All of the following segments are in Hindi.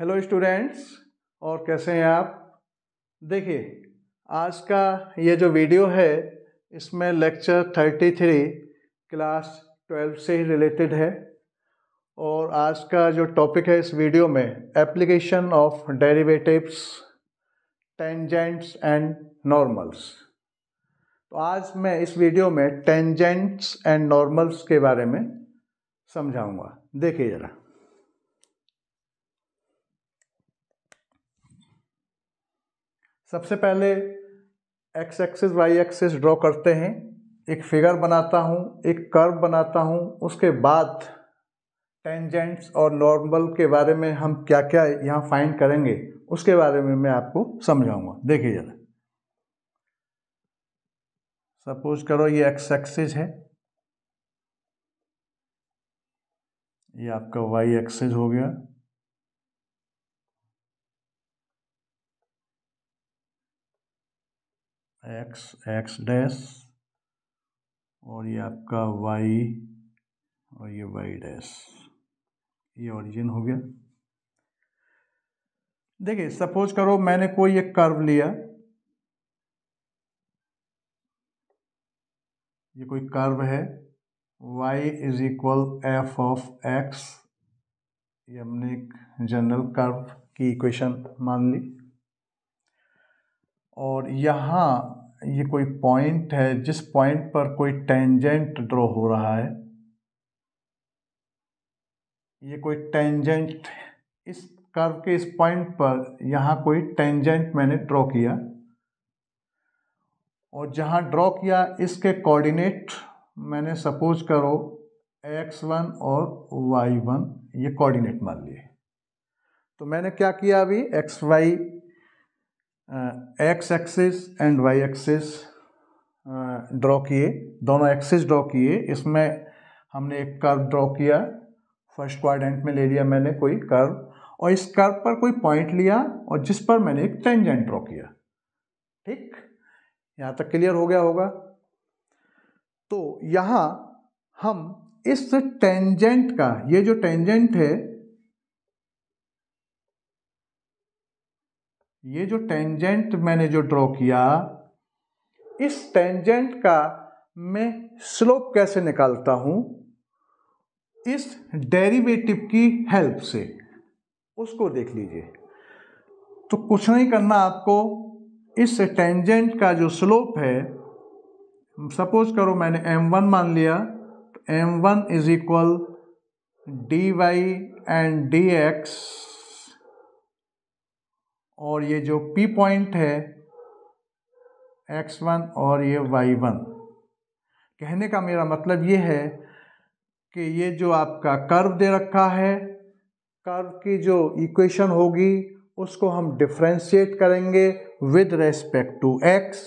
हेलो स्टूडेंट्स और कैसे हैं आप देखिए आज का ये जो वीडियो है इसमें lecture thirty three class twelve से ही रिलेटेड है और आज का जो टॉपिक है इस वीडियो में application of derivatives tangents and normals तो आज मैं इस वीडियो में टेंजेंट्स एंड नॉर्मल्स के बारे में समझाऊंगा देखिए ज़रा सबसे पहले X axis Y axis draw करते हैं एक फिगर बनाता हूँ एक कर्व बनाता हूँ उसके बाद टेंजेंट्स और नॉर्मल के बारे में हम क्या क्या यहाँ फाइंड करेंगे उसके बारे में मैं आपको समझाऊंगा देखिए जरा सपोज करो ये एक्स एक्सिस है ये आपका वाई एक्सिस हो गया एक्स एक्स डैश और ये आपका वाई और ये वाई डैश ये ओरिजिन हो गया देखिए सपोज करो मैंने कोई एक कर्व लिया ये कोई कर्व है y is equal F of x ये हमने एक जनरल कर्व की इक्वेशन मान ली और यहाँ ये कोई पॉइंट है जिस पॉइंट पर कोई टेंजेंट ड्रॉ हो रहा है ये कोई टेंजेंट इस कर्व के इस पॉइंट पर यहाँ कोई टेंजेंट मैंने ड्रॉ किया और जहाँ ड्रॉ किया इसके कोऑर्डिनेट मैंने सपोज करो एक्स वन और वाई वन ये कोऑर्डिनेट मान लिए तो मैंने क्या किया अभी X Y X axis and Y axis draw किए दोनों एक्सिस ड्रॉ किए इसमें हमने एक कर्व ड्रॉ किया फर्स्ट क्वाड्रेंट में ले लिया मैंने कोई कर्व और इस कर्व पर कोई पॉइंट लिया और जिस पर मैंने एक टेंजेंट ड्रॉ किया ठीक यहाँ तक क्लियर हो गया होगा तो यहाँ हम इस टेंजेंट का ये जो टेंजेंट है ये जो टेंजेंट मैंने जो ड्रॉ किया इस टेंजेंट का मैं स्लोप कैसे निकालता हूँ इस डेरिवेटिव की हेल्प से उसको देख लीजिए तो कुछ नहीं करना आपको इस टेंजेंट का जो स्लोप है सपोज करो मैंने m1 मान लिया तो m1 one is equal D Y and D x और ये जो P पॉइंट है X1 और ये Y1 कहने का मेरा मतलब ये है कि ये जो आपका कर्व दे रखा है कर्व की जो इक्वेशन होगी उसको हम डिफ्रेंशिएट करेंगे विद रेस्पेक्ट टू x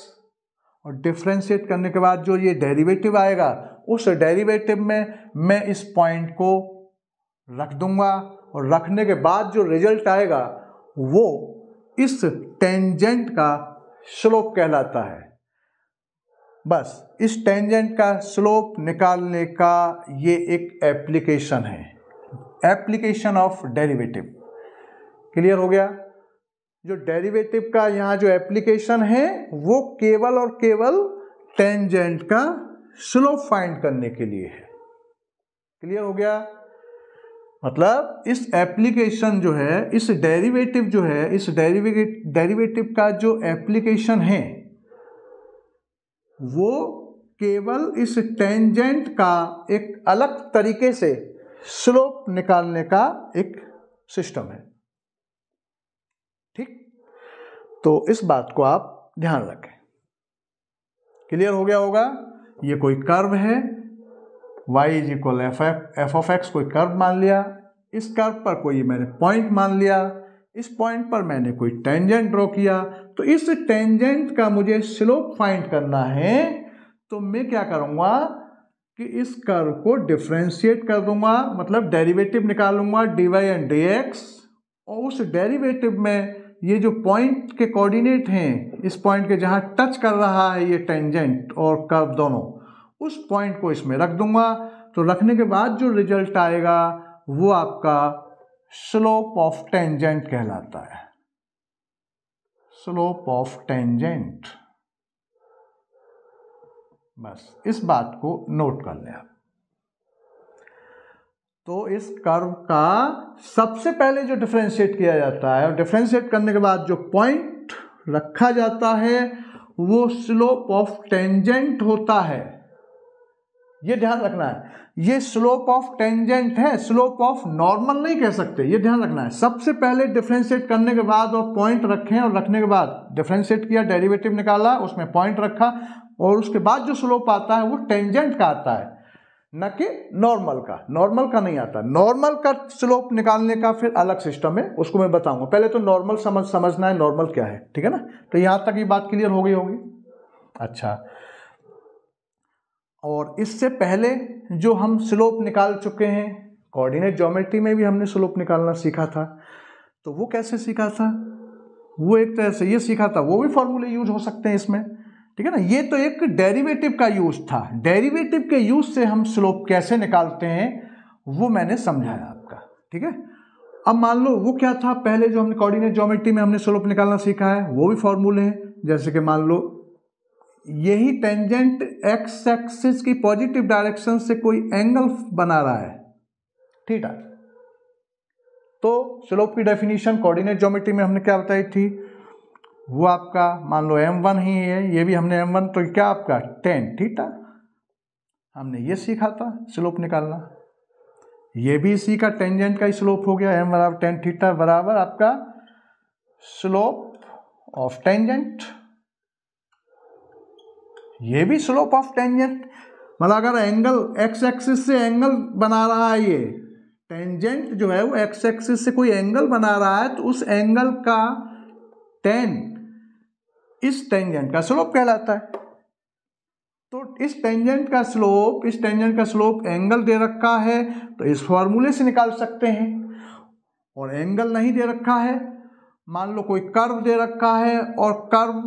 और डिफ्रेंशिएट करने के बाद जो ये डेरिवेटिव आएगा उस डेरिवेटिव में मैं इस पॉइंट को रख दूंगा और रखने के बाद जो रिजल्ट आएगा वो इस टेंजेंट का स्लोप कहलाता है बस इस टेंजेंट का स्लोप निकालने का ये एक एप्लीकेशन है एप्लीकेशन ऑफ डेरिवेटिव क्लियर हो गया जो डेरिवेटिव का यहाँ जो एप्लीकेशन है वो केवल और केवल टेंजेंट का स्लोप फाइंड करने के लिए है क्लियर हो गया मतलब इस एप्लीकेशन जो है इस डेरिवेटिव जो है इस डेरिवेट डेरिवेटिव का जो एप्लीकेशन है वो केवल इस टेंजेंट का एक अलग तरीके से स्लोप निकालने का एक सिस्टम है ठीक तो इस बात को आप ध्यान रखें क्लियर हो गया होगा ये कोई कर्व है y is equal F F F of X कोई कर्व मान लिया इस कर्व पर कोई मैंने पॉइंट मान लिया इस पॉइंट पर मैंने कोई टेंजेंट ड्रॉ किया तो इस टेंजेंट का मुझे स्लोप फाइंड करना है तो मैं क्या करूँगा कि इस कर्व को डिफ्रेंशिएट कर दूंगा मतलब डेरिवेटिव निकालूंगा D Y and D x और उस डेरिवेटिव में ये जो पॉइंट के कोऑर्डिनेट हैं इस पॉइंट के जहाँ टच कर रहा है ये टेंजेंट और कर्व दोनों उस पॉइंट को इसमें रख दूंगा तो रखने के बाद जो रिजल्ट आएगा वो आपका स्लोप ऑफ टेंजेंट कहलाता है स्लोप ऑफ टेंजेंट बस इस बात को नोट कर लें आप तो इस कर्व का सबसे पहले जो डिफ्रेंशिएट किया जाता है और डिफ्रेंशिएट करने के बाद जो पॉइंट रखा जाता है वो स्लोप ऑफ टेंजेंट होता है ये ध्यान रखना है ये स्लोप ऑफ टेंजेंट है स्लोप ऑफ नॉर्मल नहीं कह सकते ये ध्यान रखना है सबसे पहले डिफ्रेंशिएट करने के बाद और पॉइंट रखें और रखने के बाद डिफ्रेंशिएट किया डेरिवेटिव निकाला उसमें पॉइंट रखा और उसके बाद जो स्लोप आता है वो टेंजेंट का आता है न कि नॉर्मल का नॉर्मल का नहीं आता नॉर्मल का स्लोप निकालने का फिर अलग सिस्टम है उसको मैं बताऊंगा पहले तो नॉर्मल समझ समझना है नॉर्मल क्या है ठीक है ना तो यहाँ तक ये बात क्लियर हो गई होगी अच्छा और इससे पहले जो हम स्लोप निकाल चुके हैं कोऑर्डिनेट ज्योमेट्री में भी हमने स्लोप निकालना सीखा था तो वो कैसे सीखा था वो एक तरह से ये सीखा था वो भी फॉर्मूले यूज हो सकते हैं इसमें ठीक है ना ये तो एक डेरिवेटिव का यूज था डेरिवेटिव के यूज से हम स्लोप कैसे निकालते हैं वो मैंने समझाया आपका ठीक है अब मान लो वो क्या था पहले जो हमने कोऑर्डिनेट ज्योमेट्री में हमने स्लोप निकालना सीखा है वो भी फॉर्मूले हैं जैसे कि मान लो यही टेंजेंट एक्स एक्सिस की पॉजिटिव डायरेक्शन से कोई एंगल बना रहा है ठीक है तो स्लोप की डेफिनेशन कोऑर्डिनेट ज्योमेट्री में हमने क्या बताई थी वो आपका मान लो एम वन ही है ये भी हमने एम वन तो क्या आपका टेन ठीक है हमने ये सीखा था स्लोप निकालना ये भी इसी का टेंजेंट का स्लोप हो गया एम बराबर टेन थीटा बराबर आपका स्लोप ऑफ टेंजेंट ये भी स्लोप ऑफ टेंजेंट मतलब अगर एंगल एक्स एक्सिस से एंगल बना रहा है ये टेंजेंट जो है वो एक्स एक्सिस से कोई एंगल बना रहा है तो उस एंगल का टेन इस टेंजेंट का स्लोप कहलाता है तो इस टेंजेंट का स्लोप इस टेंजेंट का स्लोप एंगल दे रखा है तो इस फॉर्मूले से निकाल सकते हैं और एंगल नहीं दे रखा है मान लो कोई कर्व दे रखा है और कर्व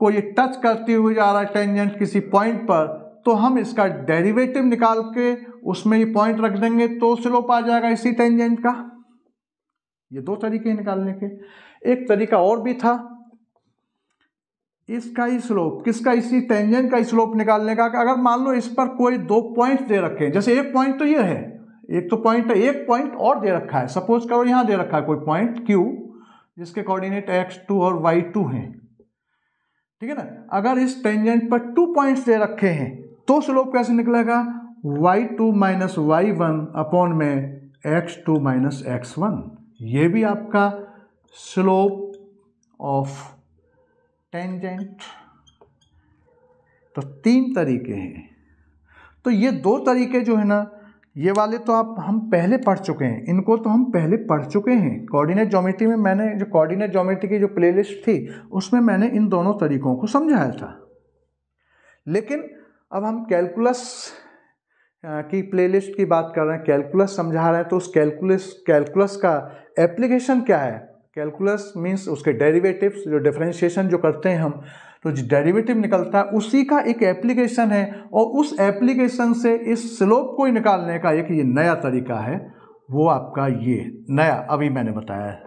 को ये टच करते हुए जा रहा है टेंजेंट किसी पॉइंट पर तो हम इसका डेरिवेटिव निकाल के उसमें ये पॉइंट रख देंगे तो स्लोप आ जाएगा इसी टेंजेंट का ये दो तरीके निकालने के एक तरीका और भी था इसका ही स्लोप किसका इसी टेंजेंट का स्लोप निकालने का अगर मान लो इस पर कोई दो पॉइंट दे रखे हैं जैसे एक पॉइंट तो ये है एक तो पॉइंट है एक पॉइंट और दे रखा है सपोज करो यहां दे रखा है कोई पॉइंट क्यू जिसके कोऑर्डिनेट एक्स टू और वाई टू हैं ठीक है ना अगर इस टेंजेंट पर टू पॉइंट्स दे रखे हैं तो स्लोप कैसे निकलेगा Y two minus Y one upon में X two minus x one ये भी आपका स्लोप ऑफ टेंजेंट तो तीन तरीके हैं तो ये दो तरीके जो है ना ये वाले तो आप हम पहले पढ़ चुके हैं इनको तो हम पहले पढ़ चुके हैं कोऑर्डिनेट ज्योमेट्री में मैंने जो कोऑर्डिनेट ज्योमेट्री की जो प्लेलिस्ट थी उसमें मैंने इन दोनों तरीकों को समझाया था लेकिन अब हम कैलकुलस की प्लेलिस्ट की बात कर रहे हैं कैलकुलस समझा रहे हैं तो उस कैलकुलस कैलकुलस का एप्लीकेशन क्या है कैलकुलस मीन्स उसके डेरिवेटिव्स जो डिफ्रेंशिएशन जो करते हैं हम तो जो डेरिवेटिव निकलता है उसी का एक एप्लीकेशन है और उस एप्लीकेशन से इस स्लोप को ही निकालने का एक ये नया तरीका है वो आपका ये नया अभी मैंने बताया है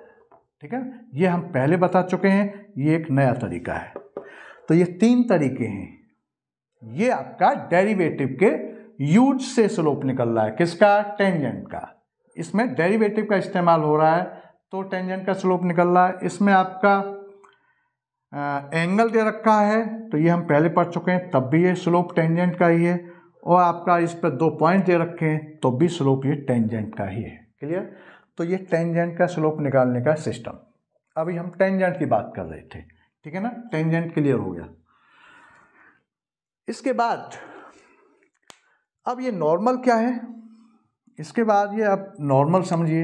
ठीक है ये हम पहले बता चुके हैं ये एक नया तरीका है तो ये तीन तरीके हैं ये आपका डेरिवेटिव के यूज से स्लोप निकल रहा है किसका टेंजेंट का इसमें डेरिवेटिव का इस्तेमाल हो रहा है तो टेंजेंट का स्लोप निकल रहा है इसमें आपका एंगल दे रखा है तो ये हम पहले पढ़ चुके हैं तब भी ये स्लोप टेंजेंट का ही है और आपका इस पर दो पॉइंट दे रखे हैं तो भी स्लोप ये टेंजेंट का ही है क्लियर तो ये टेंजेंट का स्लोप निकालने का सिस्टम अभी हम टेंजेंट की बात कर रहे थे ठीक है ना टेंजेंट क्लियर हो गया इसके बाद अब ये नॉर्मल क्या है इसके बाद ये आप नॉर्मल समझिए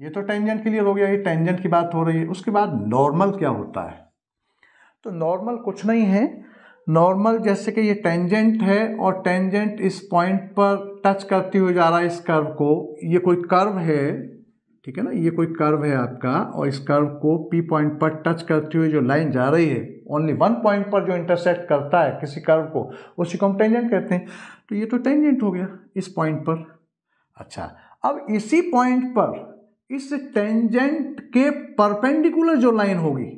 ये तो टेंजेंट क्लियर हो गया ये टेंजेंट की बात हो रही है उसके बाद नॉर्मल क्या होता है तो नॉर्मल कुछ नहीं है नॉर्मल जैसे कि ये टेंजेंट है और टेंजेंट इस पॉइंट पर टच करते हुए जा रहा है इस कर्व को ये कोई कर्व है ठीक है ना ये कोई कर्व है आपका और इस कर्व को पी पॉइंट पर टच करते हुए जो लाइन जा रही है ओनली वन पॉइंट पर जो इंटरसेक्ट करता है किसी कर्व को उसी को हम टेंजेंट कहते हैं तो ये तो टेंजेंट हो गया इस पॉइंट पर अच्छा अब इसी पॉइंट पर इस टेंजेंट के परपेंडिकुलर जो लाइन होगी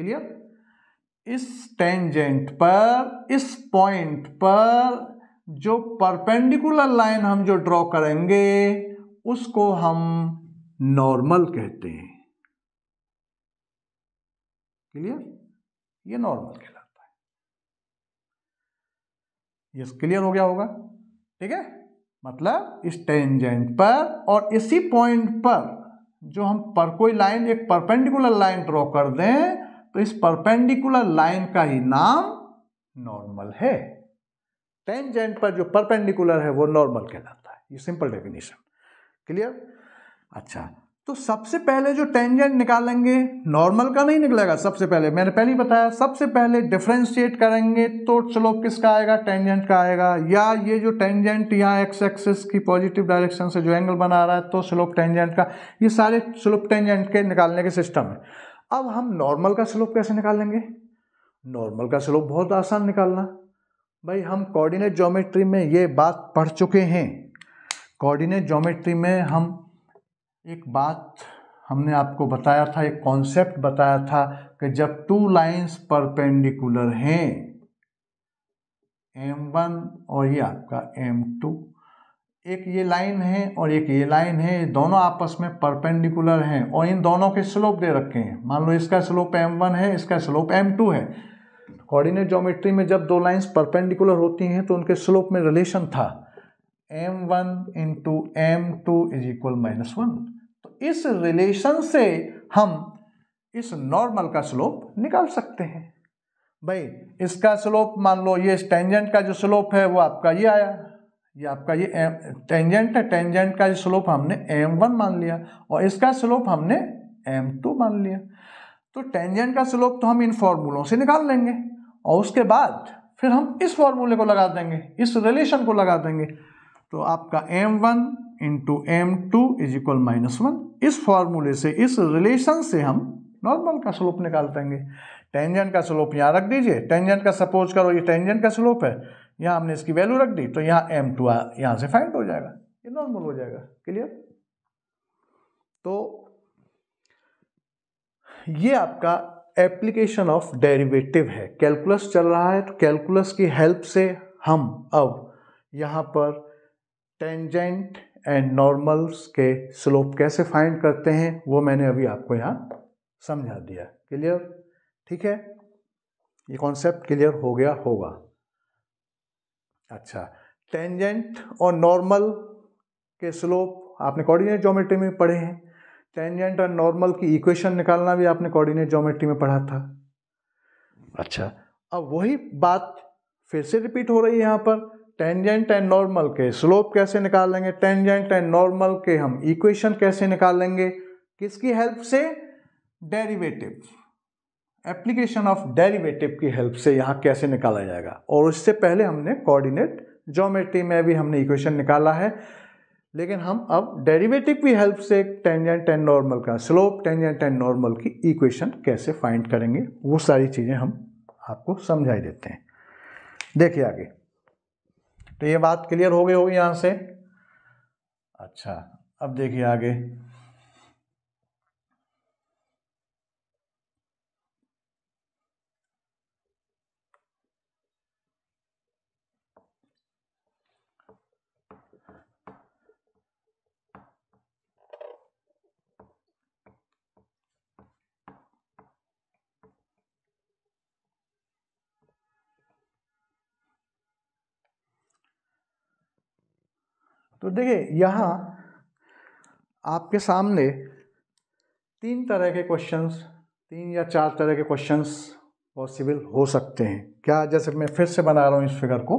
क्लियर इस टेंजेंट पर इस पॉइंट पर जो परपेंडिकुलर लाइन हम जो ड्रॉ करेंगे उसको हम नॉर्मल कहते हैं क्लियर ये नॉर्मल कहलाता है यस क्लियर हो गया होगा ठीक है मतलब इस टेंजेंट पर और इसी पॉइंट पर जो हम पर कोई लाइन एक परपेंडिकुलर लाइन ड्रॉ कर दें तो इस परपेंडिकुलर लाइन का ही नाम नॉर्मल है टेंजेंट पर जो परपेंडिकुलर है वो नॉर्मल कहलाता है ये सिंपल डेफिनेशन क्लियर अच्छा तो सबसे पहले जो टेंजेंट निकालेंगे नॉर्मल का नहीं निकलेगा सबसे पहले मैंने पहले ही बताया सबसे पहले डिफ्रेंशिएट करेंगे तो चलो किसका आएगा टेंजेंट का आएगा या ये जो टेंजेंट यहाँ एक्स एक्सिस की पॉजिटिव डायरेक्शन से जो एंगल बना रहा है तो स्लोप टेंजेंट का ये सारे स्लोप टेंजेंट के निकालने के सिस्टम है अब हम नॉर्मल का स्लोप कैसे निकालेंगे नॉर्मल का स्लोप बहुत आसान निकालना भाई हम कोऑर्डिनेट ज्योमेट्री में ये बात पढ़ चुके हैं कोऑर्डिनेट ज्योमेट्री में हम एक बात हमने आपको बताया था एक कॉन्सेप्ट बताया था कि जब टू लाइंस परपेंडिकुलर हैं एम वन और ये आपका एम टू एक ये लाइन है और एक ये लाइन है ये दोनों आपस में परपेंडिकुलर हैं और इन दोनों के स्लोप दे रखे हैं मान लो इसका स्लोप एम वन है इसका स्लोप एम टू है कोऑर्डिनेट ज्योमेट्री में जब दो लाइंस परपेंडिकुलर होती हैं तो उनके स्लोप में रिलेशन था M one into M two is equal minus one तो इस रिलेशन से हम इस नॉर्मल का स्लोप निकाल सकते हैं भाई इसका स्लोप मान लो ये टेंजेंट का जो स्लोप है वो आपका ये आया ये आपका ये टेंजेंट है टेंजेंट का ये स्लोप हमने एम वन मान लिया और इसका स्लोप हमने एम टू मान लिया तो टेंजेंट का स्लोप तो हम इन फॉर्मूलों से निकाल लेंगे और उसके बाद फिर हम इस फॉर्मूले को लगा देंगे इस रिलेशन को लगा देंगे तो आपका m one into M two is equal minus one इस फॉर्मूले से इस रिलेशन से हम नॉर्मल का स्लोप निकाल देंगे टेंजेंट का स्लोप यहाँ रख दीजिए टेंजेंट का सपोज करो ये टेंजेंट का स्लोप है यहाँ हमने इसकी वैल्यू रख दी तो यहाँ एम टू यहाँ से फाइंड हो जाएगा ये नॉर्मल हो जाएगा क्लियर तो ये आपका एप्लीकेशन ऑफ डेरिवेटिव है कैलकुलस चल रहा है तो कैलकुलस की हेल्प से हम अब यहाँ पर टेंजेंट एंड नॉर्मल्स के स्लोप कैसे फाइंड करते हैं वो मैंने अभी आपको यहाँ समझा दिया क्लियर ठीक है ये कॉन्सेप्ट क्लियर हो गया होगा अच्छा टेंजेंट और नॉर्मल के स्लोप आपने कोऑर्डिनेट ज्योमेट्री में पढ़े हैं टेंजेंट और नॉर्मल की इक्वेशन निकालना भी आपने कोऑर्डिनेट ज्योमेट्री में पढ़ा था अच्छा अब वही बात फिर से रिपीट हो रही है यहाँ पर टेंजेंट एंड नॉर्मल के स्लोप कैसे निकाल लेंगे टेंजेंट एंड नॉर्मल के हम इक्वेशन कैसे निकाल लेंगे किसकी हेल्प से डेरिवेटिव एप्लीकेशन ऑफ डेरिवेटिव की हेल्प से यहाँ कैसे निकाला जाएगा और उससे पहले हमने कोऑर्डिनेट ज्योमेट्री में भी हमने इक्वेशन निकाला है लेकिन हम अब डेरिवेटिव की हेल्प से टेंजेंट एंड नॉर्मल का स्लोप टेंजेंट एंड नॉर्मल की इक्वेशन कैसे फाइंड करेंगे वो सारी चीज़ें हम आपको समझाई देते हैं देखिए आगे तो ये बात क्लियर हो गई होगी यहाँ से अच्छा अब देखिए आगे तो देखिए यहाँ आपके सामने तीन तरह के क्वेश्चंस तीन या चार तरह के क्वेश्चंस पॉसिबल हो सकते हैं क्या जैसे मैं फिर से बना रहा हूँ इस फिगर को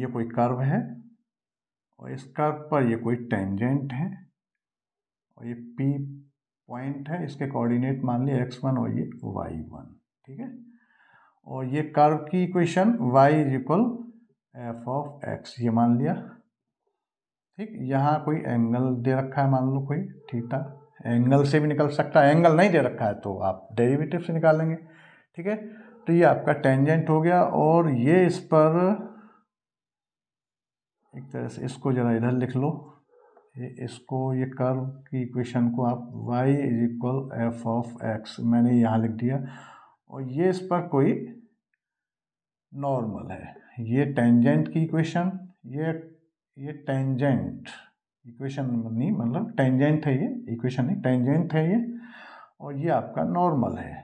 ये कोई कर्व है और इस कर्व पर ये कोई टेंजेंट है और ये पी पॉइंट है इसके कोऑर्डिनेट मान लिए एक्स वन और ये वाई वन ठीक है और ये कर्व की equation y is equal F of x ये मान लिया ठीक यहाँ कोई एंगल दे रखा है मान लो कोई था एंगल से भी निकल सकता है एंगल नहीं दे रखा है तो आप डेरिवेटिव से निकालेंगे ठीक है तो ये आपका टेंजेंट हो गया और ये इस पर एक तरह से इसको जरा इधर लिख लो ये इसको ये कर्व की इक्वेशन को आप y is equal F of x मैंने यहाँ लिख दिया और ये इस पर कोई नॉर्मल है ये टेंजेंट की इक्वेशन ये ये टेंजेंट इक्वेशन नहीं मतलब टेंजेंट है ये इक्वेशन नहीं टेंजेंट है ये और ये आपका नॉर्मल है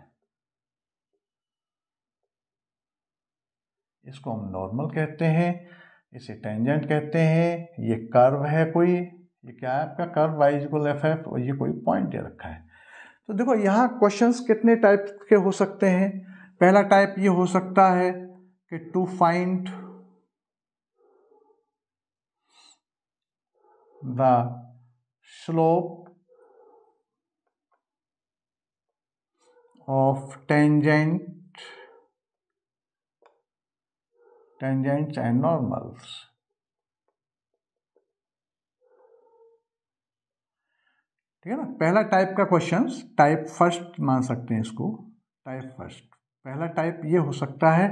इसको हम नॉर्मल कहते हैं इसे टेंजेंट कहते हैं ये कर्व है कोई ये क्या है आपका curve y is equal f f और ये कोई पॉइंट दे रखा है तो देखो यहाँ क्वेश्चंस कितने टाइप के हो सकते हैं पहला टाइप ये हो सकता है कि to find the slope of tangent tangents and normals ठीक है ना पहला टाइप का क्वेश्चन टाइप फर्स्ट मान सकते हैं इसको टाइप फर्स्ट पहला टाइप ये हो सकता है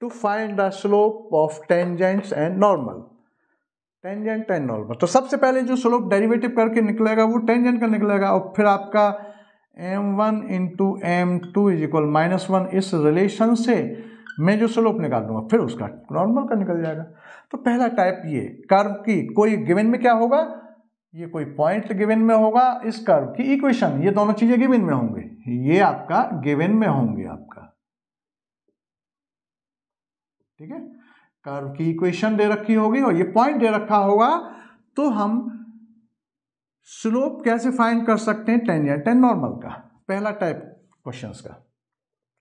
to find the slope of tangents and normal tangent and normal तो सबसे पहले जो स्लोप डेरिवेटिव करके निकलेगा वो टेंजेंट का निकलेगा और फिर आपका m one into M two is equal minus one इस रिलेशन से मैं जो स्लोप निकाल दूंगा फिर उसका नॉर्मल का निकल जाएगा तो पहला टाइप ये कर्व की कोई गिवन में क्या होगा ये कोई पॉइंट गिवन में होगा इस कर्व की इक्वेशन ये दोनों चीजें गिवन में होंगे ये आपका गिवन में होंगे आपका ठीक है कर्व की इक्वेशन दे रखी होगी और ये पॉइंट दे रखा होगा तो हम स्लोप कैसे फाइंड कर सकते हैं टेन या टेन नॉर्मल का पहला टाइप क्वेश्चन का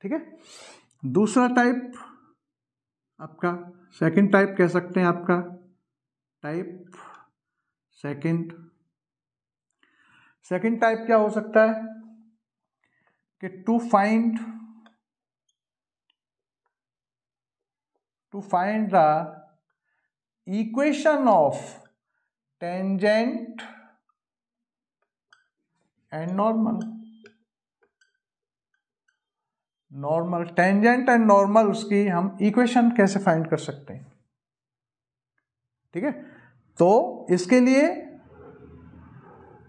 ठीक है दूसरा टाइप आपका सेकंड टाइप कह सकते हैं आपका टाइप सेकंड सेकेंड टाइप क्या हो सकता है कि to find to find the equation of tangent and normal normal tangent and normal उसकी हम इक्वेशन कैसे फाइंड कर सकते हैं ठीक है तो इसके लिए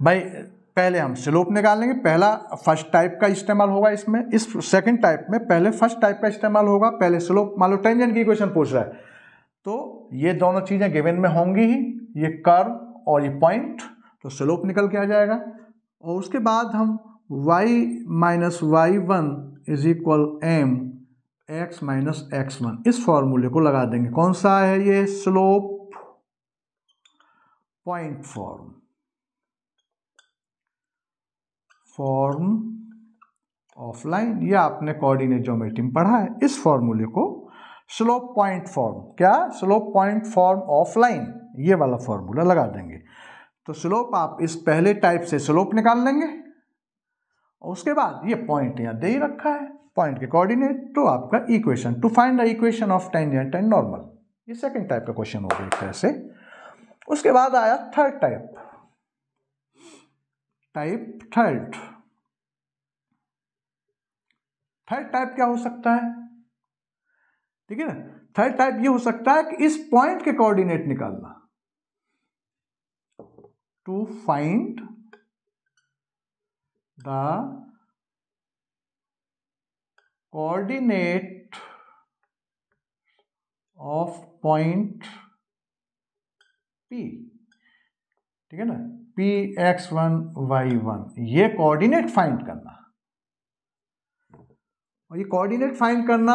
भाई पहले हम स्लोप निकाल लेंगे पहला फर्स्ट टाइप का इस्तेमाल होगा इसमें इस सेकंड टाइप में पहले फर्स्ट टाइप का इस्तेमाल होगा पहले स्लोप मान लो टेंजेंट की क्वेश्चन पूछ रहा है तो ये दोनों चीज़ें गिवन में होंगी ही ये कर्व और ये पॉइंट तो स्लोप निकल के आ जाएगा और उसके बाद हम y minus Y one is equal m x minus x one इस फॉर्मूले को लगा देंगे कौन सा है ये slope point form form of line ये आपने कोऑर्डिनेट ज्योमेट्री में पढ़ा है इस फॉर्मूले को स्लोप पॉइंट फॉर्म क्या slope point form of line ये वाला फॉर्मूला लगा देंगे तो स्लोप आप इस पहले टाइप से स्लोप निकाल लेंगे और उसके बाद ये पॉइंट यहाँ दे ही रखा है पॉइंट के कोऑर्डिनेट तो आपका equation to find the equation of tangent and normal ये सेकंड टाइप का क्वेश्चन हो गया एक तरह से उसके बाद आया third type type third third type क्या हो सकता है ठीक है ना थर्ड टाइप ये हो सकता है कि इस पॉइंट के कोऑर्डिनेट निकालना to find the coordinate of point p ठीक है ना p x one y one ये कोऑर्डिनेट फाइंड करना और ये कोऑर्डिनेट फाइंड करना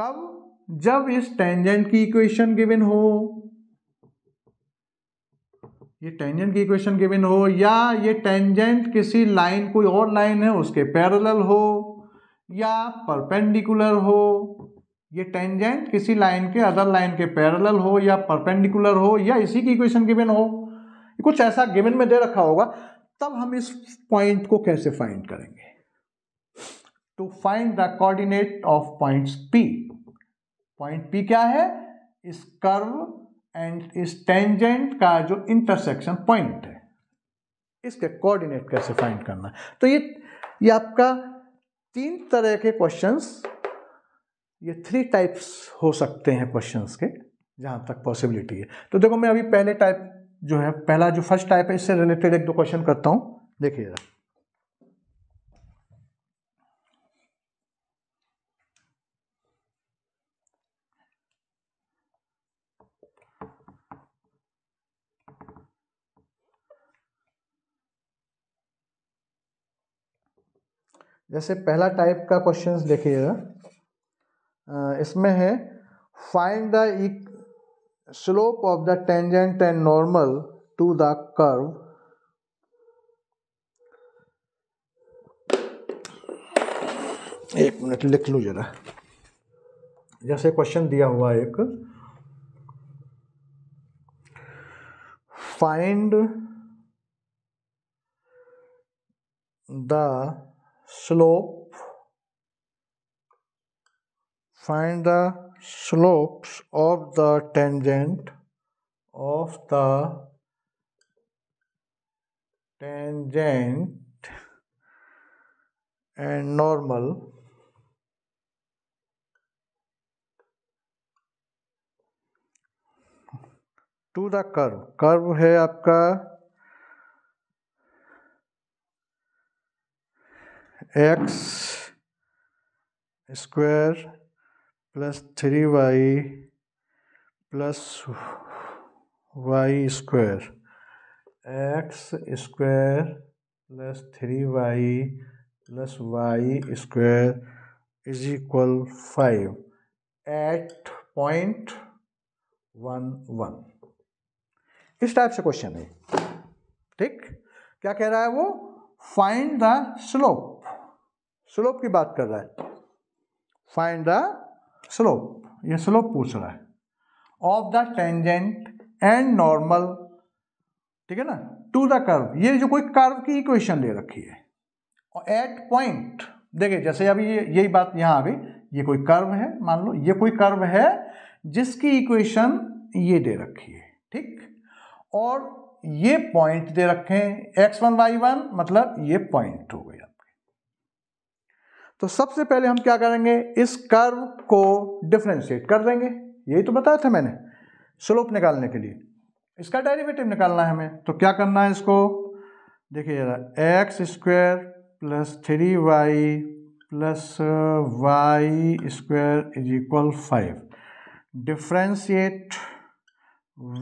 कब जब इस टेंजेंट की इक्वेशन गिवन हो ये टेंजेंट की इक्वेशन गिवन हो या ये टेंजेंट किसी लाइन कोई और लाइन है उसके पैरेलल हो या परपेंडिकुलर हो ये टेंजेंट किसी लाइन के अदर लाइन के पैरेलल हो या परपेंडिकुलर हो या इसी की इक्वेशन गिवन हो कुछ ऐसा गिवन में दे रखा होगा तब हम इस पॉइंट को कैसे फाइंड करेंगे to find the coordinate of points p point p क्या है इस कर्व एंड इस टेंजेंट का जो इंटरसेक्शन पॉइंट है इसके कोऑर्डिनेट कैसे फाइंड करना है तो ये ये आपका तीन तरह के क्वेश्चंस ये थ्री टाइप्स हो सकते हैं क्वेश्चंस के जहां तक पॉसिबिलिटी है तो देखो मैं अभी पहले टाइप जो है पहला जो फर्स्ट टाइप है इससे रिलेटेड एक दो क्वेश्चन करता हूं देखिएगा जैसे पहला टाइप का क्वेश्चंस देखिएगा इसमें है find the slope of the tangent and normal to the curve एक मिनट लिख लूँ जरा जैसे क्वेश्चन दिया हुआ एक find the slope find the slopes of the tangent of the tangent and normal to the curve curve hai aapka x square plus three y plus y square x square plus three y plus y square is equal five at point one one इस टाइप से क्वेश्चन है ठीक क्या कह रहा है वो फाइंड द स्लोप स्लोप की बात कर रहा है फाइंड द स्लोप ये स्लोप पूछ रहा है of the tangent and normal ठीक है ना टू द कर्व ये जो कोई कर्व की इक्वेशन ले रखी है और एट पॉइंट देखिए जैसे अभी ये यही बात यहाँ आ गई ये कोई कर्व है मान लो ये कोई कर्व है जिसकी इक्वेशन ये दे रखी है ठीक और ये पॉइंट दे रखे हैं एक्स वन वाई वन मतलब ये पॉइंट हो गया तो सबसे पहले हम क्या करेंगे इस कर्व को डिफ्रेंशिएट कर देंगे यही तो बताया था मैंने स्लोप निकालने के लिए इसका डेरिवेटिव निकालना है हमें तो क्या करना है इसको देखिए जरा x square plus three y plus y square is equal five differentiate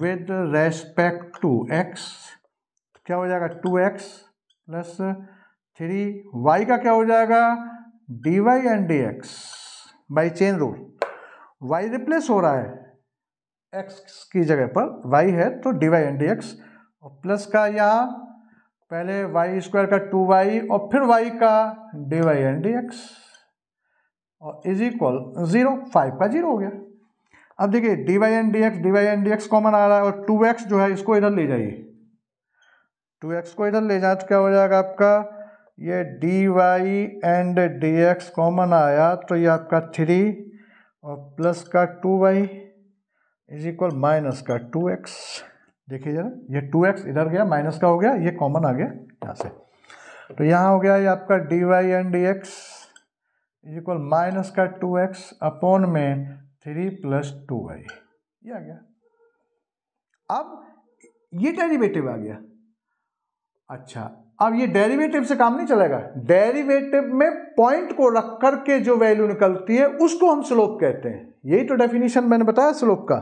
with respect to x क्या हो जाएगा two x plus three y का क्या हो जाएगा dy and dx by chain rule y replace हो रहा है x की जगह पर y है तो dy एंड dx और प्लस का यहाँ पहले वाई स्क्वायर का टू वाई और फिर वाई का d Y and D x और इज इक्वल ज़ीरो फाइव का जीरो हो गया अब देखिए d y and d x d y and d x common आ रहा है और टू एक्स जो है इसको इधर ले जाइए टू एक्स को इधर ले जाए तो क्या हो जाएगा आपका ये d Y and D x common आया तो ये आपका थ्री और प्लस का two y is equal minus का टू एक्स देखिए जरा ये टू एक्स इधर गया माइनस का हो गया ये कॉमन आ गया यहाँ से तो यहाँ हो गया ये आपका d Y and D x is equal minus का टू एक्स अपॉन में थ्री प्लस टू वाई ये आ गया अब ये डेरिवेटिव आ गया अच्छा अब ये डेरिवेटिव से काम नहीं चलेगा डेरिवेटिव में पॉइंट को रख कर के जो वैल्यू निकलती है उसको हम स्लोप कहते हैं यही तो डेफिनेशन मैंने बताया स्लोप का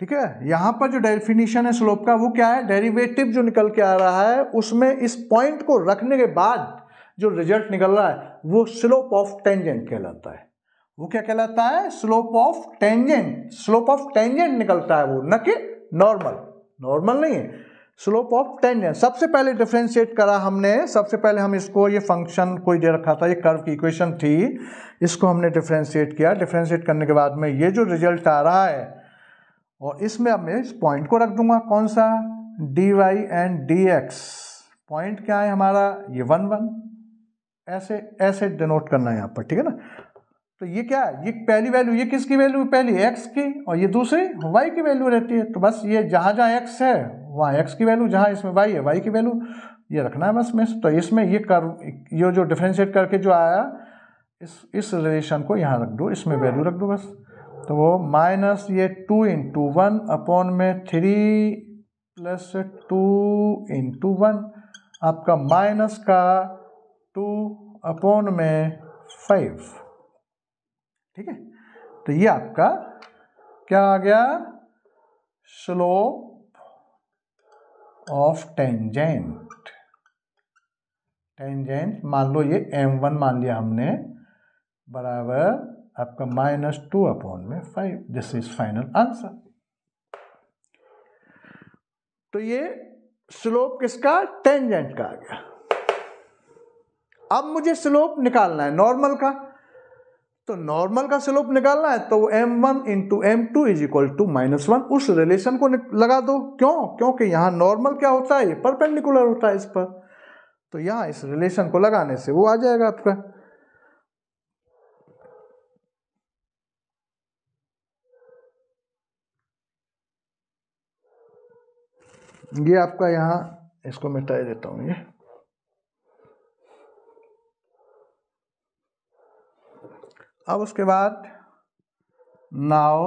ठीक है यहाँ पर जो डेफिनेशन है स्लोप का वो क्या है डेरिवेटिव जो निकल के आ रहा है उसमें इस पॉइंट को रखने के बाद जो रिजल्ट निकल रहा है वो स्लोप ऑफ टेंजेंट कहलाता है वो क्या कहलाता है slope of tangent slope of tangent निकलता है वो न कि नॉर्मल नॉर्मल नहीं है स्लोप ऑफ टेंजेंट सबसे पहले डिफ्रेंशिएट करा हमने सबसे पहले हम इसको ये फंक्शन कोई दे रखा था ये कर्व की इक्वेशन थी इसको हमने डिफ्रेंशिएट किया डिफ्रेंशिएट करने के बाद में ये जो रिजल्ट आ रहा है और इसमें अब मैं इस पॉइंट को रख दूंगा कौन सा d Y and D x point क्या है हमारा ये वन वन ऐसे ऐसे डिनोट करना है यहाँ पर ठीक है ना तो ये क्या है ये पहली वैल्यू ये किसकी वैल्यू पहली एक्स की और ये दूसरी वाई की वैल्यू रहती है तो बस ये जहाँ जहाँ एक्स है वहाँ एक्स की वैल्यू जहाँ इसमें वाई है वाई की वैल्यू ये रखना है बस में तो इसमें ये कर ये जो डिफ्रेंशिएट करके जो आया इस इस रिलेशन को यहाँ रख दो इसमें वैल्यू रख दो बस तो वो माइनस ये टू इंटू वन अपॉन में three plus two into one आपका माइनस का टू अपॉन में फाइव ठीक है तो ये आपका क्या आ गया स्लोप ऑफ टेंजेंट टेंजेंट मान लो ये एम वन मान लिया हमने बराबर आपका माइनस टू अपॉन में five this is final answer तो ये स्लोप किसका टेंजेंट का आ गया अब मुझे स्लोप निकालना है नॉर्मल का तो नॉर्मल का स्लोप निकालना है तो m one into M two is equal to minus one उस रिलेशन को लगा दो क्यों क्योंकि यहाँ नॉर्मल क्या होता है ये परपेंडिकुलर होता है इस पर तो यहाँ इस रिलेशन को लगाने से वो आ जाएगा आपका ये आपका यहाँ इसको मिटाई देता हूँ ये अब उसके बाद now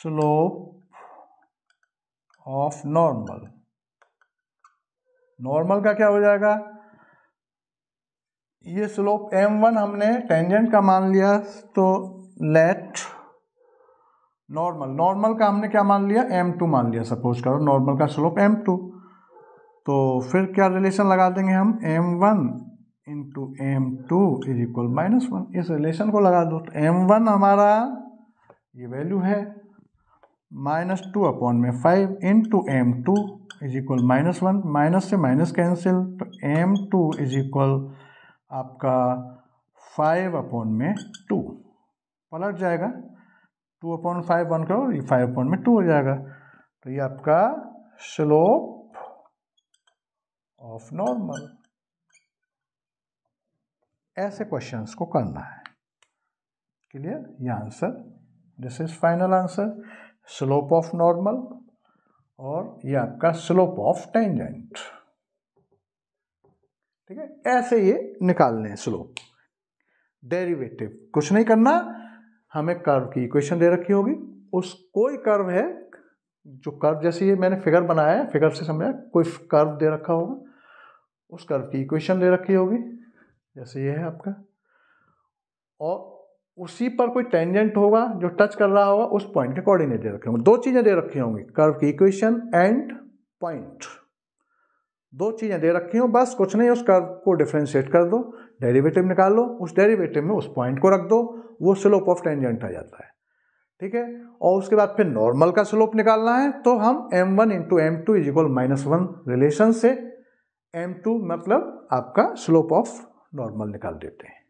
slope of normal normal का क्या हो जाएगा ये स्लोप m1 हमने टेंजेंट का मान लिया तो लेट नॉर्मल नॉर्मल का हमने क्या मान लिया m2 मान लिया सपोज करो नॉर्मल का स्लोप m2 तो फिर क्या रिलेशन लगा देंगे हम m1 into M two is equal minus one इस रिलेशन को लगा दो तो एम वन हमारा ये वैल्यू है माइनस टू अपॉन में five into m two is equal minus one minus से माइनस कैंसिल तो एम टू इज इक्वल आपका फाइव अपॉन में टू पलट जाएगा टू अपॉन फाइव वन करो ये फाइव अपॉन में टू हो जाएगा तो ये आपका स्लोप ऑफ नॉर्मल ऐसे क्वेश्चंस को करना है क्लियर ये answer this is final answer slope of normal और ये आपका स्लोप ऑफ टेंजेंट ठीक है ऐसे ये निकालने हैं स्लोप डेरिवेटिव कुछ नहीं करना हमें कर्व की इक्वेशन दे रखी होगी उस कोई कर्व है जो कर्व जैसे ये मैंने फिगर बनाया है फिगर से समझा कोई कर्व दे रखा होगा उस कर्व की इक्वेशन दे रखी होगी जैसे ये है आपका और उसी पर कोई टेंजेंट होगा जो टच कर रहा होगा उस पॉइंट के कोऑर्डिनेट दे रखे होंगे दो चीज़ें दे रखी होंगी कर्व की इक्वेशन एंड पॉइंट दो चीज़ें दे रखी हों बस कुछ नहीं उस कर्व को डिफ्रेंशिएट कर दो डेरिवेटिव निकाल लो उस डेरिवेटिव में उस पॉइंट को रख दो वो स्लोप ऑफ टेंजेंट आ जाता है ठीक है और उसके बाद फिर नॉर्मल का स्लोप निकालना है तो हम m one into M two is equal minus one relation से एम टू मतलब आपका स्लोप ऑफ नॉर्मल निकाल देते हैं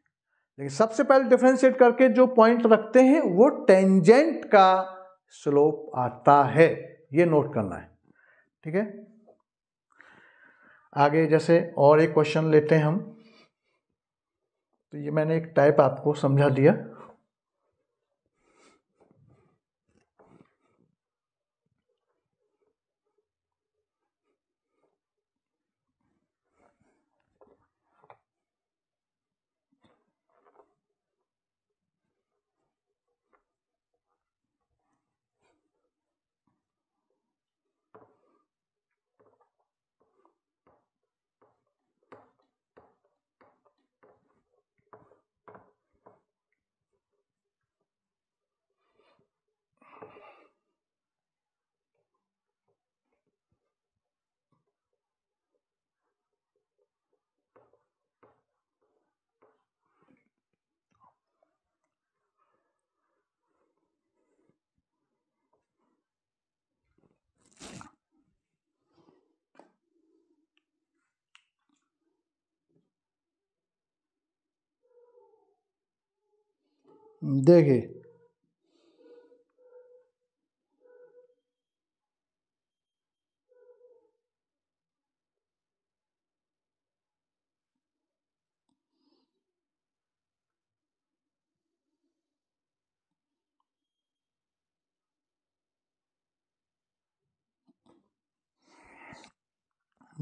लेकिन सबसे पहले डिफ्रेंशिएट करके जो पॉइंट रखते हैं वो टेंजेंट का स्लोप आता है ये नोट करना है ठीक है आगे जैसे और एक क्वेश्चन लेते हैं हम तो ये मैंने एक टाइप आपको समझा दिया देखे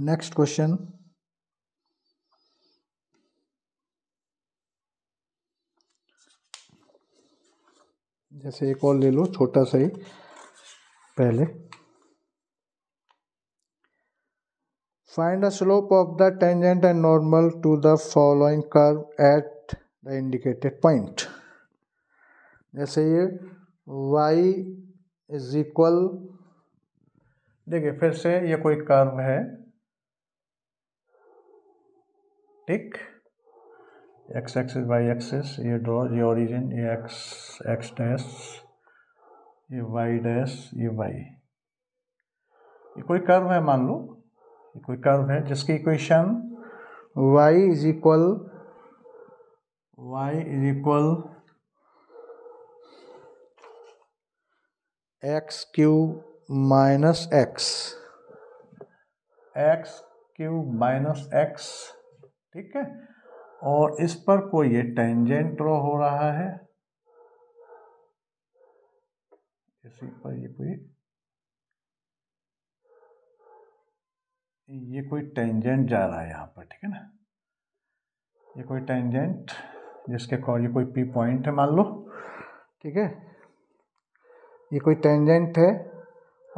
नेक्स्ट क्वेश्चन जैसे एक और ले लो छोटा सा ही पहले find the slope of the tangent and normal to the following curve at the indicated point जैसे ये y इज इक्वल देखिए फिर से ये कोई कर्व है ठीक एक्स एक्सेस वाई एक्सेस ये ड्रॉ ये ओरिजिन ये एक्स एक्स डैश ये वाई डैश ये वाई ये कोई कर्व है मान लो ये कोई कर्व है जिसकी equation y is equal y is equal x cube minus x x cube minus x ठीक है और इस पर कोई ये टेंजेंट ड्रॉ हो रहा है इसी पर ये कोई ये कोई टेंजेंट जा रहा है यहाँ पर ठीक है ना ये कोई टेंजेंट जिसके कॉल ये कोई पी पॉइंट है मान लो ठीक है ये कोई टेंजेंट है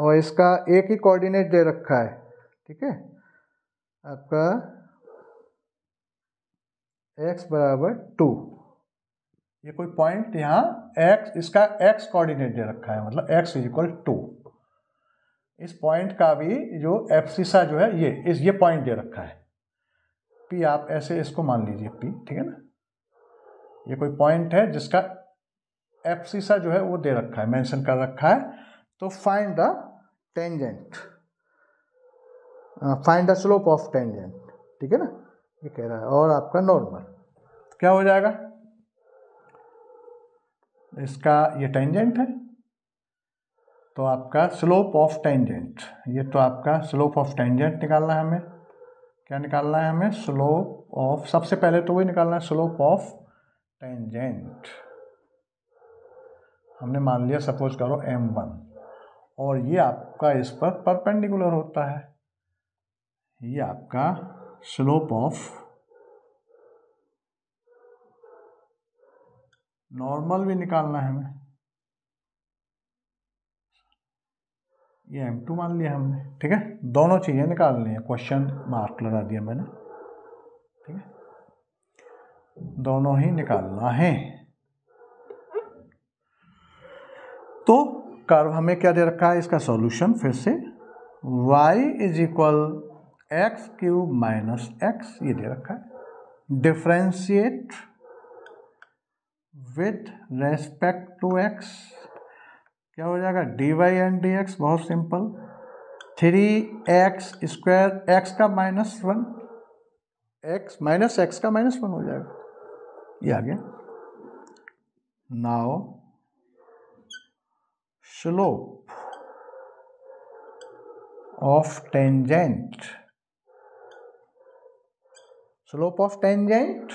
और इसका एक ही कोऑर्डिनेट दे रखा है ठीक है आपका एक्स बराबर टू ये कोई पॉइंट यहाँ एक्स इसका एक्स कोऑर्डिनेट दे रखा है मतलब एक्स इज इक्वल टू इस पॉइंट का भी जो एफ सीसा जो है ये इस ये पॉइंट दे रखा है पी आप ऐसे इसको मान लीजिए पी ठीक है ना ये कोई पॉइंट है जिसका एफ सीसा जो है वो दे रखा है मेंशन कर रखा है तो find the tangent find the slope of tangent ठीक है ना ये कह रहा है और आपका नॉर्मल तो क्या हो जाएगा इसका ये टेंजेंट है तो आपका स्लोप ऑफ टेंजेंट ये तो आपका स्लोप ऑफ टेंजेंट निकालना है हमें क्या निकालना है हमें स्लोप ऑफ सबसे पहले तो वही निकालना है स्लोप ऑफ टेंजेंट हमने मान लिया सपोज करो एम वन और ये आपका इस पर परपेंडिकुलर होता है ये आपका slope of नॉर्मल भी निकालना है हमें ये एम टू मान लिया हमने ठीक है दोनों चीज़ें निकालनी है क्वेश्चन मार्क लगा दिया मैंने ठीक है दोनों ही निकालना है तो कर्व हमें क्या दे रखा है इसका सॉल्यूशन फिर से y is equal x cube minus x ये दे रखा है differentiate with respect to x क्या हो जाएगा d y and d x बहुत simple three x square x का minus one x minus x का माइनस वन हो जाएगा ये आ गया now slope of tangent slope of tangent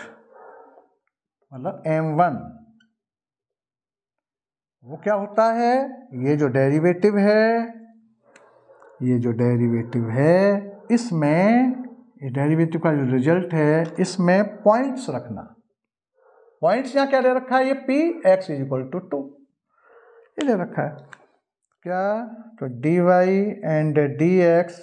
मतलब एम वन वो क्या होता है ये जो डेरिवेटिव है ये जो डेरिवेटिव है इसमें ये डेरिवेटिव का जो रिजल्ट है इसमें पॉइंट्स रखना पॉइंट्स यहाँ क्या ले रखा है ये p x is equal to two ये ले रखा है क्या तो d Y and D x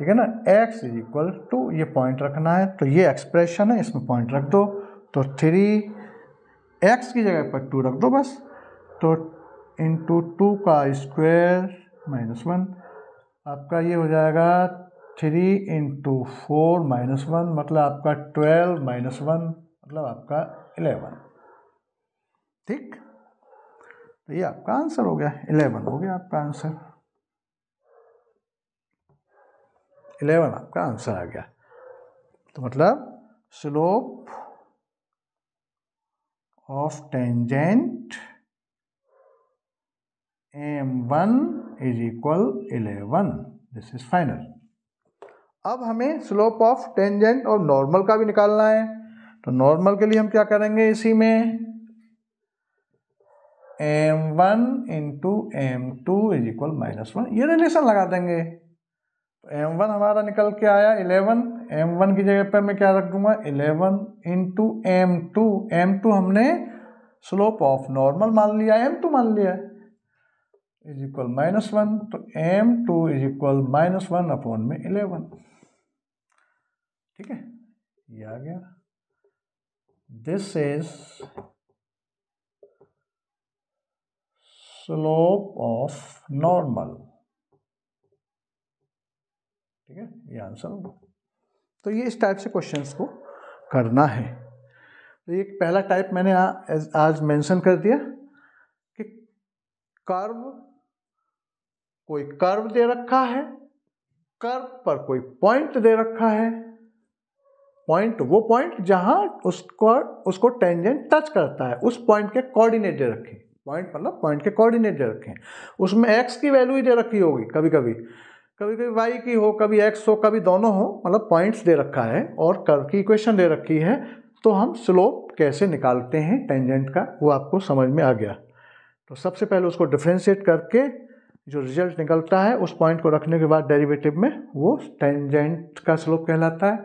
ठीक है ना x इज इक्वल टू ये पॉइंट रखना है तो ये एक्सप्रेशन है इसमें पॉइंट रख दो तो थ्री एक्स की जगह पर टू रख दो बस तो इंटू टू का स्क्वेयर माइनस वन आपका ये हो जाएगा three into four minus one मतलब आपका ट्वेल्व माइनस वन मतलब आपका इलेवन ठीक तो ये आपका आंसर हो गया इलेवन हो गया आपका आंसर इलेवन आपका आंसर आ गया तो मतलब slope of tangent m one is equal eleven this is final अब हमें स्लोप ऑफ टेंजेंट और नॉर्मल का भी निकालना है तो नॉर्मल के लिए हम क्या करेंगे इसी में m one into M two is equal minus one ये रिलेशन लगा देंगे तो एम वन हमारा निकल के आया इलेवन एम वन की जगह पर मैं क्या रख दूंगा eleven into M two m two हमने स्लोप ऑफ नॉर्मल मान लिया एम टू मान लिया इज इक्वल माइनस वन तो m two is equal minus one upon में इलेवन ठीक है ये आ गया this is slope of normal ठीक है ये आंसर होगा तो ये इस टाइप से क्वेश्चन को करना है तो ये पहला टाइप मैंने आ, आज आज मेंशन कर दिया कि कर्व कोई कर्व दे रखा है कर्व पर कोई पॉइंट दे रखा है पॉइंट वो पॉइंट जहां उसको उसको टेंजेंट टच करता है उस पॉइंट के कोऑर्डिनेट दे रखे पॉइंट मतलब पॉइंट के कोऑर्डिनेट दे रखे उसमें एक्स की वैल्यू ही दे रखी होगी कभी कभी कभी कभी वाई की हो कभी एक्स हो कभी दोनों हो मतलब पॉइंट्स दे रखा है और कर्व की इक्वेशन दे रखी है तो हम स्लोप कैसे निकालते हैं टेंजेंट का वो आपको समझ में आ गया तो सबसे पहले उसको डिफ्रेंशिएट करके जो रिजल्ट निकलता है उस पॉइंट को रखने के बाद डेरिवेटिव में वो टेंजेंट का स्लोप कहलाता है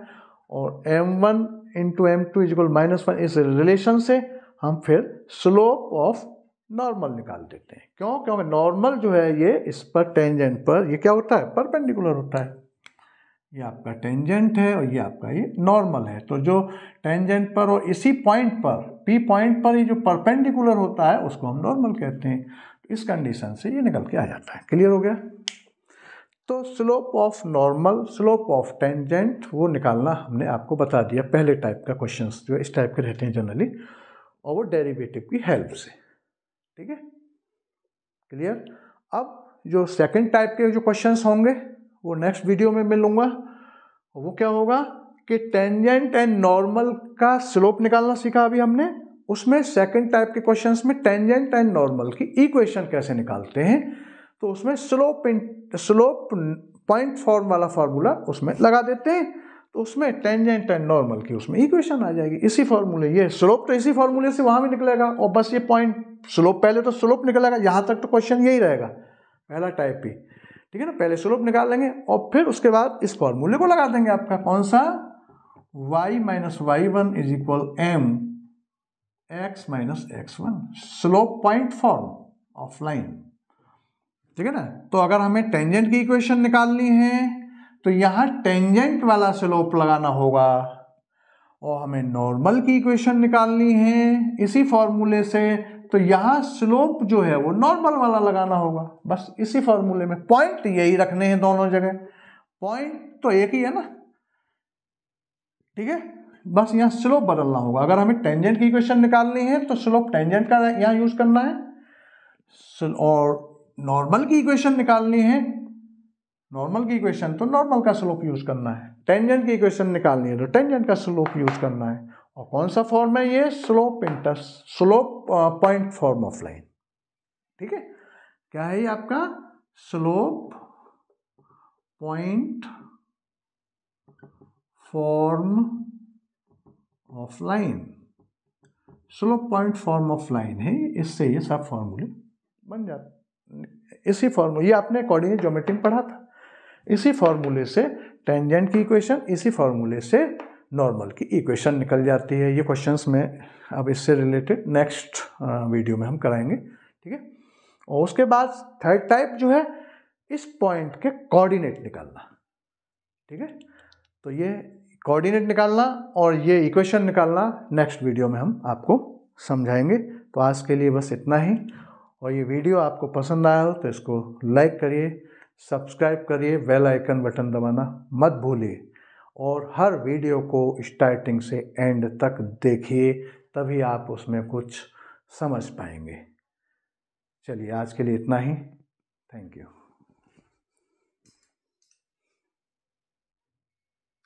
और m one into M two equal minus one इस रिलेशन से हम फिर स्लोप ऑफ नॉर्मल निकाल देते हैं क्यों क्योंकि नॉर्मल जो है ये इस पर टेंजेंट पर ये क्या होता है परपेंडिकुलर होता है ये आपका टेंजेंट है और ये आपका ये नॉर्मल है तो जो टेंजेंट पर और इसी पॉइंट पर पी पॉइंट पर ही जो परपेंडिकुलर होता है उसको हम नॉर्मल कहते हैं तो इस कंडीशन से ये निकल के आ जाता है क्लियर हो गया तो slope of normal slope of tangent वो निकालना हमने आपको बता दिया पहले टाइप का क्वेश्चन जो इस टाइप के रहते हैं जनरली और वो डेरीवेटिव की हेल्प से ठीक है क्लियर अब जो सेकंड टाइप के जो क्वेश्चंस होंगे वो नेक्स्ट वीडियो में मिलूंगा वो क्या होगा कि टेंजेंट एंड नॉर्मल का स्लोप निकालना सीखा अभी हमने उसमें सेकंड टाइप के क्वेश्चंस में टेंजेंट एंड नॉर्मल की इक्वेशन कैसे निकालते हैं तो उसमें स्लोप स्लोप पॉइंट फॉर्म वाला फॉर्मूला उसमें लगा देते हैं तो उसमें टेंजेंट एंड नॉर्मल की उसमें इक्वेशन आ जाएगी इसी फॉर्मूले ये स्लोप तो इसी फॉर्मूले से वहाँ भी निकलेगा और बस ये पॉइंट स्लोप पहले तो स्लोप निकलेगा यहाँ तक तो क्वेश्चन यही रहेगा पहला टाइप ही ठीक है ना पहले स्लोप निकाल लेंगे और फिर उसके बाद इस फॉर्मूले को लगा देंगे आपका कौन सा y minus Y one is equal m x minus x one slope point form line ठीक है ना तो अगर हमें टेंजेंट की इक्वेशन निकालनी है तो यहाँ टेंजेंट वाला स्लोप लगाना होगा और हमें नॉर्मल की इक्वेशन निकालनी है इसी फॉर्मूले से तो यहाँ स्लोप जो है वो नॉर्मल वाला लगाना होगा बस इसी फॉर्मूले में पॉइंट यही रखने हैं दोनों जगह पॉइंट तो एक ही है ना ठीक है बस यहाँ स्लोप बदलना होगा अगर हमें टेंजेंट की इक्वेशन निकालनी है तो स्लोप टेंजेंट का यहाँ यूज करना है और नॉर्मल की इक्वेशन निकालनी है नॉर्मल की इक्वेशन तो नॉर्मल का स्लोप यूज करना है टेंजेंट की इक्वेशन निकालनी है तो टेंजेंट का स्लोप यूज करना है और कौन सा फॉर्म है ये slope inter slope point form of line ठीक है क्या है ये आपका slope point form of line slope point form of line है इससे ये सब फॉर्मूले बन जाते इसी फॉर्मूले ये आपने अकॉर्डिंग जोमेट्रिक पढ़ा था इसी फॉर्मूले से टेंजेंट की इक्वेशन इसी फॉर्मूले से नॉर्मल की इक्वेशन निकल जाती है ये क्वेश्चंस में अब इससे रिलेटेड नेक्स्ट वीडियो में हम कराएंगे ठीक है और उसके बाद थर्ड टाइप जो है इस पॉइंट के कोऑर्डिनेट निकालना ठीक है तो ये कोऑर्डिनेट निकालना और ये इक्वेशन निकालना नेक्स्ट वीडियो में हम आपको समझाएंगे तो आज के लिए बस इतना ही और ये वीडियो आपको पसंद आया हो तो इसको लाइक करिए सब्सक्राइब करिए बेल आइकन बटन दबाना मत भूलिए और हर वीडियो को स्टार्टिंग से एंड तक देखिए तभी आप उसमें कुछ समझ पाएंगे चलिए आज के लिए इतना ही थैंक यू